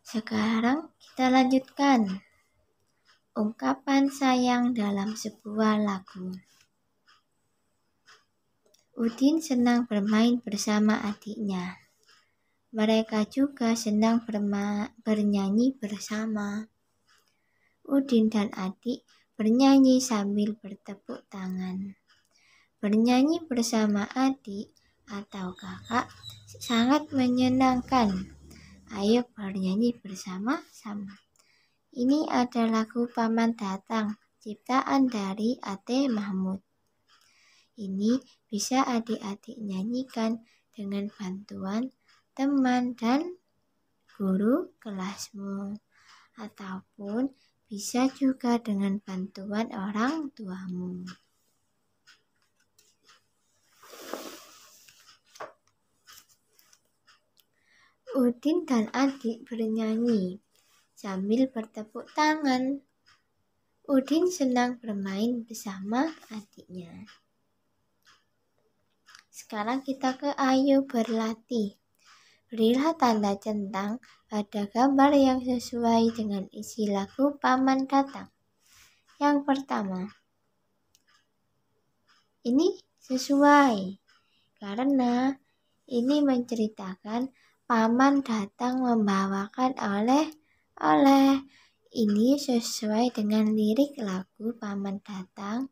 Sekarang kita lanjutkan ungkapan sayang dalam sebuah lagu. Udin senang bermain bersama adiknya. Mereka juga senang bernyanyi bersama. Udin dan adik bernyanyi sambil bertepuk tangan. Bernyanyi bersama adik atau kakak sangat menyenangkan. Ayo bernyanyi bersama-sama. Ini ada lagu Paman Datang, ciptaan dari Ate Mahmud. Ini bisa adik-adik nyanyikan dengan bantuan teman dan guru kelasmu. Ataupun bisa juga dengan bantuan orang tuamu. Udin dan adik bernyanyi sambil bertepuk tangan. Udin senang bermain bersama adiknya. Sekarang kita ke Ayu berlatih. Berilah tanda centang pada gambar yang sesuai dengan isi lagu Paman Datang. Yang pertama, ini sesuai karena ini menceritakan Paman datang membawakan oleh-oleh. Ini sesuai dengan lirik lagu Paman Datang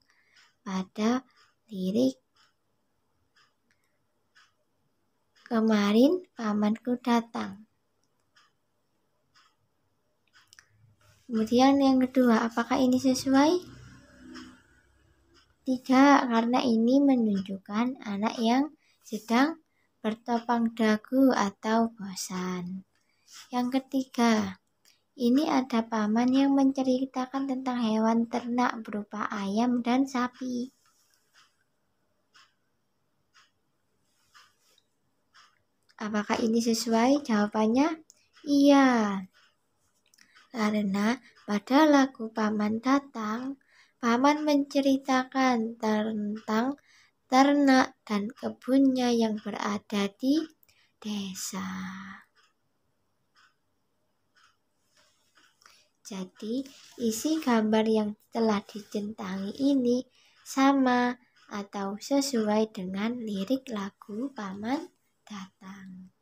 pada lirik Kemarin pamanku datang. Kemudian yang kedua, apakah ini sesuai? Tidak, karena ini menunjukkan anak yang sedang bertopang dagu atau bosan. Yang ketiga, ini ada paman yang menceritakan tentang hewan ternak berupa ayam dan sapi. Apakah ini sesuai? Jawabannya iya. Karena pada lagu paman datang, paman menceritakan tentang ternak, dan kebunnya yang berada di desa. Jadi, isi gambar yang telah dicentangi ini sama atau sesuai dengan lirik lagu Paman Datang.